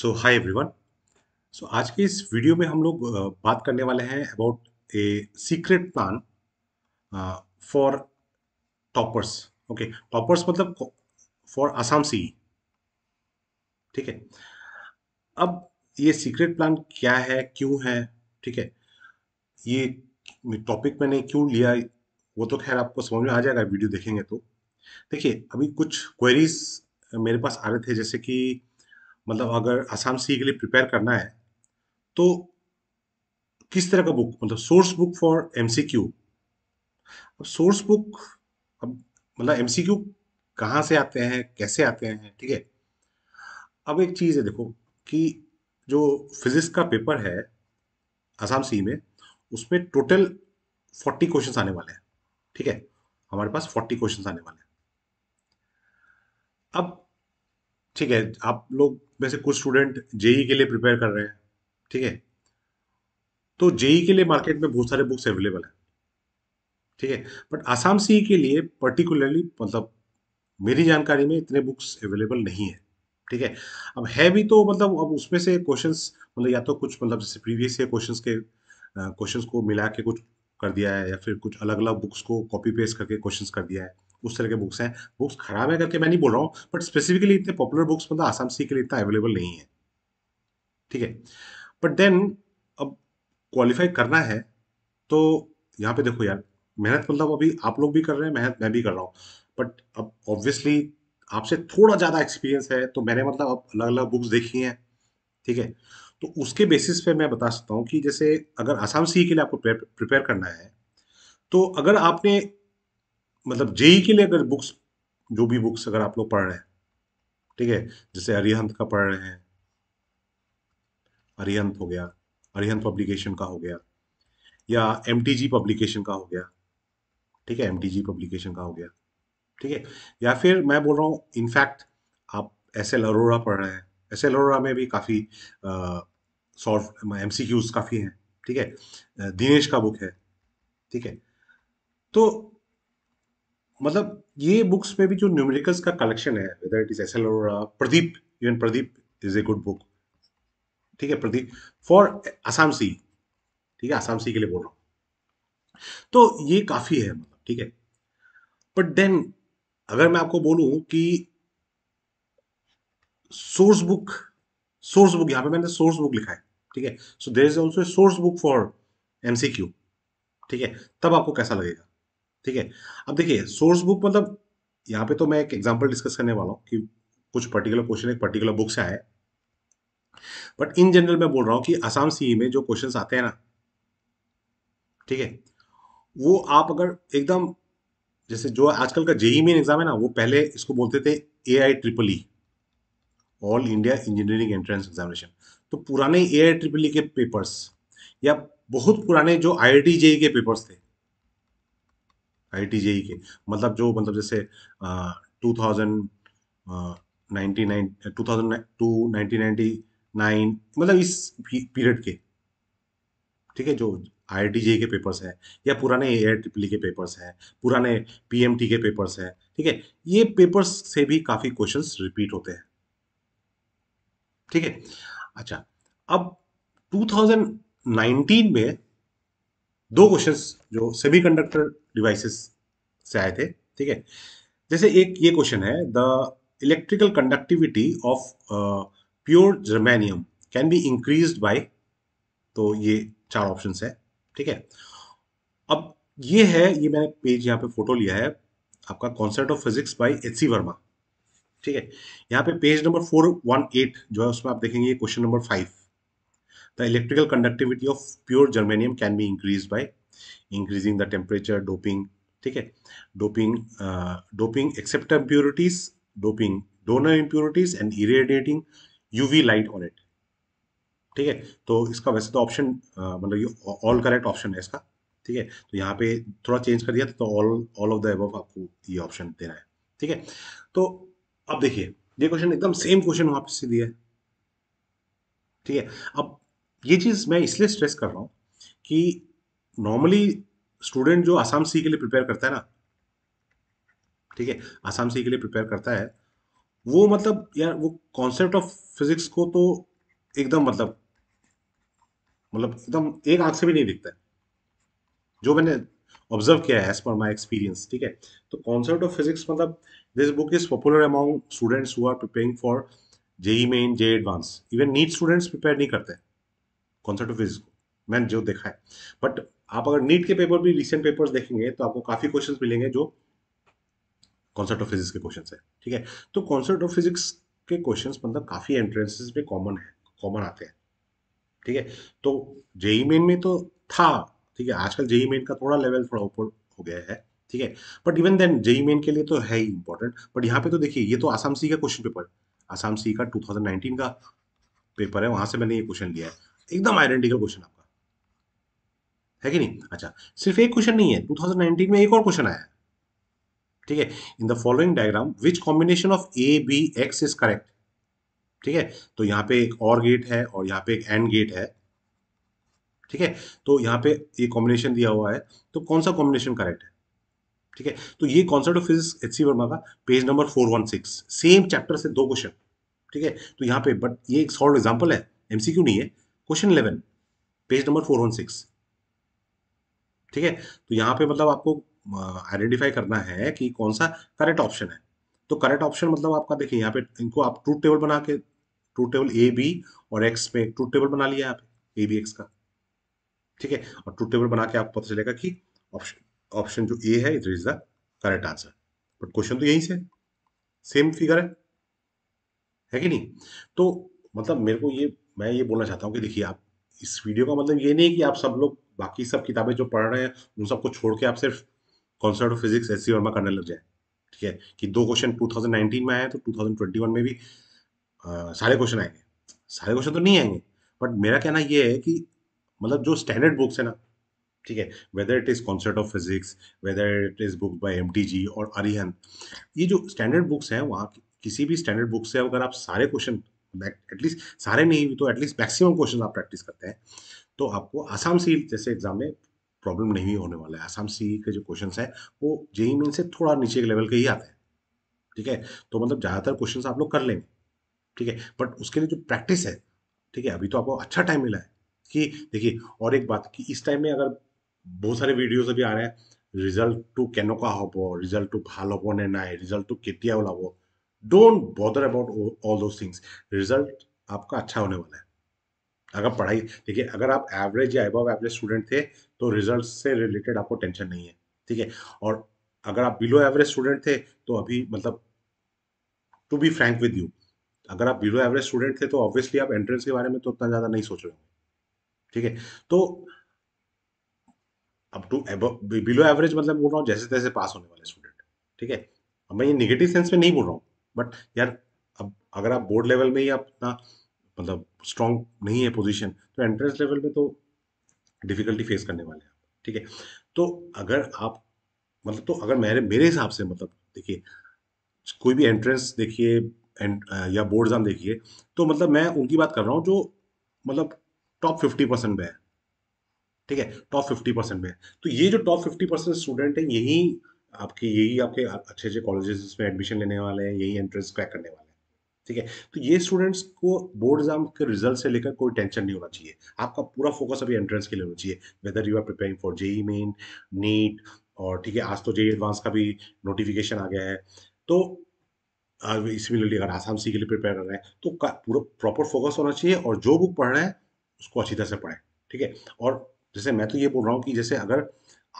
so every one so आज के इस वीडियो में हम लोग बात करने वाले हैं about a secret plan for toppers okay toppers मतलब फॉर आसाम सी ठीक है अब ये सीक्रेट प्लान क्या है क्यों है ठीक है ये टॉपिक मैंने क्यों लिया वो तो खैर आपको समझ में आ जाएगा वीडियो देखेंगे तो देखिए अभी कुछ क्वेरीज मेरे पास आ रहे थे जैसे कि मतलब अगर आसाम सी के लिए प्रिपेयर करना है तो किस तरह का बुक मतलब source book for M C अब सोर्स बुक अब मतलब एम सी क्यू कहाँ से आते हैं कैसे आते हैं ठीक है अब एक चीज़ है देखो कि जो फिजिक्स का पेपर है आसाम सी में उसमें टोटल फोर्टी क्वेश्चन आने वाले हैं ठीक है हमारे पास फोर्टी क्वेश्चन आने वाले हैं अब ठीक है आप लोग वैसे कुछ स्टूडेंट जेई के लिए प्रिपेयर कर रहे हैं ठीक है तो जेई के लिए मार्केट में बहुत सारे बुक्स अवेलेबल हैं ठीक है बट आसाम सी के लिए पर्टिकुलरली मतलब मेरी जानकारी में इतने बुक्स अवेलेबल नहीं है ठीक है अब है भी तो मतलब अब उसमें से क्वेश्चंस मतलब या तो कुछ मतलब जैसे प्रीवियस ईयर क्वेश्चंस के क्वेश्चंस को मिला के कुछ कर दिया है या फिर कुछ अलग अलग बुक्स को कॉपी पेस्ट करके क्वेश्चंस कर दिया है उस तरह के बुक्स हैं बुक्स खराब है करके मैं नहीं बोल रहा हूँ बट स्पेसिफिकली इतने पॉपुलर बुक्स मतलब आसाम सी के लिए इतना अवेलेबल नहीं है ठीक है बट देन अब क्वालिफाई करना है तो यहाँ पे देखो यार मेहनत मतलब अभी आप लोग भी कर रहे हैं मेहनत मैं भी कर रहा हूँ बट अब ऑब्वियसली आपसे थोड़ा ज़्यादा एक्सपीरियंस है तो मैंने मतलब अब अलग अलग बुक्स देखी हैं ठीक है तो उसके बेसिस पे मैं बता सकता हूँ कि जैसे अगर आसाम सी के लिए आपको प्रिपेयर करना है तो अगर आपने मतलब जेई के लिए अगर बुक्स जो भी बुक्स अगर आप लोग पढ़ रहे हैं ठीक है जैसे अरिहंत का पढ़ रहे हैं अरिहंत हो गया अरिहंत पब्लिकेशन का हो गया या एम पब्लिकेशन का हो गया ठीक है एम पब्लिकेशन का हो गया ठीक है या फिर मैं बोल रहा हूँ इनफैक्ट आप एस एल अरोरा पढ़ रहे हैं एस एल अरोरा में भी काफ़ी सॉफ्ट एम सी क्यूज काफ़ी हैं ठीक है दिनेश का बुक है ठीक है तो मतलब ये बुक्स में भी जो न्यूमेरिकल्स का कलेक्शन है whether it is S L और Pradeep even Pradeep is a good book ठीक है प्रदीप फॉर आसाम सी ठीक है आसाम सी के लिए बोल रहा हूं तो ये काफ़ी है मतलब ठीक है बट देन अगर मैं आपको बोलू कि सोर्स बुक सोर्स बुक यहां पे मैंने सोर्स बुक लिखा है ठीक है so there is also source book for MCQ ठीक है तब आपको कैसा लगेगा ठीक है अब देखिए सोर्स बुक मतलब यहाँ पे तो मैं एक एग्जाम्पल डिस्कस करने वाला हूँ कि कुछ पर्टिकुलर क्वेश्चन एक पर्टिकुलर बुक से आए बट इन जनरल मैं बोल रहा हूँ कि आसाम सी e में जो क्वेश्चन आते हैं ना ठीक है वो आप अगर एकदम जैसे जो आजकल का जेई मेन एग्जाम है ना वो पहले इसको बोलते थे A I triple E all India engineering entrance examination तो पुराने ए आई ट्रिपल ई के पेपर्स या बहुत पुराने जो आई आई टी जेई के पेपर्स थे आई टी जेई के मतलब जो मतलब जैसे two thousand ninety two thousand two nineteen nine मतलब इस पीरियड के ठीक है जो आई टी जेई के पेपर्स हैं या पुराने ए आई ट्रिपली के पेपर्स हैं पुराने पी एम टी के पेपर्स हैं ठीक है ये पेपर्स से भी काफ़ी क्वेश्चंस रिपीट होते हैं ठीक है अच्छा अब 2019 में दो क्वेश्चंस जो सेमीकंडक्टर डिवाइसेस से आए थे ठीक है जैसे एक ये क्वेश्चन है the electrical conductivity of pure germanium can be increase by तो ये चार ऑप्शंस है ठीक है अब ये है ये मैंने पेज यहाँ पे फोटो लिया है आपका concept of physics by H C Verma ठीक है यहाँ पे page number four one eight जो है उसमें आप देखेंगे question number five the electrical conductivity of pure germanium can be increased by increasing the temperature doping ठीक है doping doping accept impurities doping donor impurities and irradiating UV light on it ठीक है तो इसका वैसे तो ऑप्शन uh, मतलब ये ऑल करेक्ट ऑप्शन है इसका ठीक है तो यहाँ पे थोड़ा चेंज कर दिया था तो all all of the above आपको ये ऑप्शन देना है ठीक है तो अब देखिए ये क्वेश्चन एकदम सेम क्वेश्चन वहां से दिया है ठीक है अब ये चीज़ मैं इसलिए स्ट्रेस कर रहा हूँ कि नॉर्मली स्टूडेंट जो आसाम सी के लिए प्रिपेयर करता है ना ठीक है आसाम सी के लिए प्रिपेयर करता है वो मतलब यार वो कॉन्सेप्ट ऑफ फिजिक्स को तो एकदम मतलब मतलब एकदम एक आंख से भी नहीं दिखता है जो मैंने ऑब्जर्व किया है एज पर माई एक्सपीरियंस ठीक है तो कॉन्सेप्ट ऑफ फिजिक्स मतलब this book is popular among students who are preparing for JEE main J advance even NEET students prepare नहीं करते कॉन्सेप्ट ऑफ फिजिक्स मैंने जो देखा है बट आप अगर नीट के पेपर भी रिसेंट पेपर्स देखेंगे तो आपको काफ़ी क्वेश्चंस मिलेंगे जो कॉन्सेप्ट ऑफ फिजिक्स के क्वेश्चंस है ठीक है तो कॉन्सेप्ट ऑफ फिजिक्स के क्वेश्चंस मतलब काफ़ी एंट्रेंसेस में कॉमन है कॉमन आते हैं ठीक है तो जेई मेन e में तो था ठीक है आजकल जेई मेन e का थोड़ा लेवल थोड़ा ऊपर हो गया है ठीक है but even then JEE main के लिए तो है ही इंपॉर्टेंट बट यहाँ पे तो देखिए ये तो आसाम सी का क्वेश्चन पेपर आसाम सी का 2019 का पेपर है वहां से मैंने ये क्वेश्चन लिया है एकदम आइडेंटिकल क्वेश्चन आपका है कि नहीं अच्छा सिर्फ एक क्वेश्चन नहीं है 2019 में एक और क्वेश्चन आया ठीक है in the following diagram which combination of A B X is correct ठीक है तो यहाँ पे एक और गेट है और यहाँ पे एक एंड गेट है ठीक है तो यहाँ पे ये कॉम्बिनेशन दिया हुआ है तो कौन सा कॉम्बिनेशन करेक्ट है ठीक है तो ये concept of physics H C Verma का page number four one six same chapter से दो क्वेश्चन ठीक है तो यहाँ पे बट ये एक सॉल्व एग्जाम्पल है एमसीक्यू नहीं है question eleven page number four one six ठीक है तो यहां पे मतलब आपको आइडेंटिफाई करना है कि कौन सा करेक्ट ऑप्शन है तो करेक्ट ऑप्शन मतलब आपका देखिए यहाँ पे इनको आप ट्रूथ टेबल बना के ट्रूथ टेबल ए बी और एक्स पे ट्रूथ टेबल बना लिया आप ए बी एक्स का ठीक है और ट्रूथ टेबल बना के आपको पता चलेगा कि ऑप्शन ऑप्शन जो ए है it is the correct answer but question तो यहीं से सेम फिगर है है कि नहीं तो मतलब मेरे को ये मैं ये बोलना चाहता हूँ कि देखिए आप इस वीडियो का मतलब ये नहीं कि आप सब लोग बाकी सब किताबें जो पढ़ रहे हैं उन सबको छोड़ के आप सिर्फ concert of physics S C Verma करने लग जाए ठीक है कि दो क्वेश्चन टू में आए तो टू में भी आ, सारे क्वेश्चन आएंगे सारे क्वेश्चन तो नहीं आएंगे बट मेरा कहना ये है कि मतलब जो स्टैंडर्ड बुक्स है ना ठीक है whether it is concert of physics whether it is book by M और अरिहन ये जो स्टैंडर्ड बुक्स हैं वहाँ किसी भी स्टैंडर्ड बुक से अगर आप सारे क्वेश्चन एटलीस्ट सारे नहीं तो एटलीस्ट मैक्सिमम क्वेश्चन आप प्रैक्टिस करते हैं तो आपको आसाम सी जैसे एग्जाम में प्रॉब्लम नहीं होने वाला है आसाम सी के जो क्वेश्चन हैं वो जेई मेन e से थोड़ा नीचे के लेवल के ही आते हैं ठीक है तो मतलब ज़्यादातर क्वेश्चन आप लोग कर लेंगे ठीक है बट उसके लिए जो प्रैक्टिस है ठीक है अभी तो आपको अच्छा टाइम मिला है कि देखिए और एक बात कि इस टाइम में अगर बहुत सारे वीडियोज अभी आ रहे हैं रिजल्ट रिजल्ट কেনেকুৱা भाल हो ভাল रिजल्ट নাই ৰিজাল্টটো কেতিয়া ওলাব don't bother about all those things result आपका अच्छा होने वाला है अगर पढ़ाई देखिए अगर आप एवरेज या अबव एवरेज स्टूडेंट थे तो रिजल्ट से रिलेटेड आपको टेंशन नहीं है ठीक है और अगर आप बिलो एवरेज स्टूडेंट थे तो अभी मतलब to be frank with you अगर आप बिलो एवरेज स्टूडेंट थे तो ऑब्वियसली आप एंट्रेंस के बारे में तो उतना ज़्यादा नहीं सोच रहे ठीक है तो अब टू बिलो एवरेज मतलब बोल रहा हूँ जैसे तैसे पास होने वाले स्टूडेंट ठीक है मैं ये निगेटिव सेंस में नहीं बोल रहा हूँ बट यार अब अगर आप बोर्ड लेवल में ही आप इतना मतलब स्ट्रांग नहीं है पोजीशन तो एंट्रेंस लेवल में तो डिफिकल्टी फेस करने वाले हैं आप ठीक है तो अगर आप मतलब तो अगर मेरे मेरे हिसाब से मतलब देखिए कोई भी एंट्रेंस देखिए या बोर्ड एग्जाम देखिए तो मतलब मैं उनकी बात कर रहा हूँ जो मतलब टॉप फिफ्टी परसेंट में है ठीक है टॉप फिफ्टी परसेंट में है तो ये जो टॉप फिफ्टी परसेंट स्टूडेंट हैं यही आपके यही आपके अच्छे अच्छे कॉलेजेस में एडमिशन लेने वाले हैं यही एंट्रेंस क्रैक करने वाले हैं ठीक है तो ये स्टूडेंट्स को बोर्ड एग्जाम के रिजल्ट से लेकर कोई टेंशन नहीं होना चाहिए आपका पूरा फोकस अभी एंट्रेंस के लिए होना चाहिए whether you are preparing for JEE main NEET और ठीक है आज तो जेई एडवांस e का भी नोटिफिकेशन आ गया है तो सिमिलरली अगर आसाम सी के लिए प्रिपेयर कर रहे हैं तो पूरा प्रॉपर फोकस होना चाहिए और जो बुक पढ़ रहे हैं उसको अच्छी तरह से पढ़ें ठीक है और जैसे मैं तो ये बोल रहा हूँ कि जैसे अगर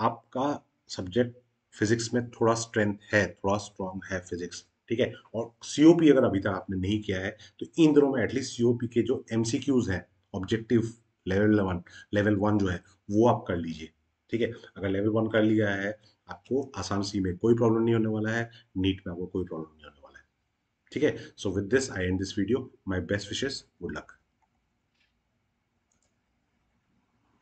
आपका सब्जेक्ट फिजिक्स में थोड़ा स्ट्रेंथ है थोड़ा स्ट्रांग है फिजिक्स ठीक है और सीओपी अगर अभी तक आपने नहीं किया है तो इन दिनों में एटलीस्ट सीओपी के जो एमसीक्यूज हैं objective level one level one जो है वो आप कर लीजिए ठीक है अगर लेवल वन कर लिया है आपको आसान सी में कोई प्रॉब्लम नहीं होने वाला है नीट में आपको कोई प्रॉब्लम नहीं होने वाला है ठीक है so with this I end this video my best wishes good luck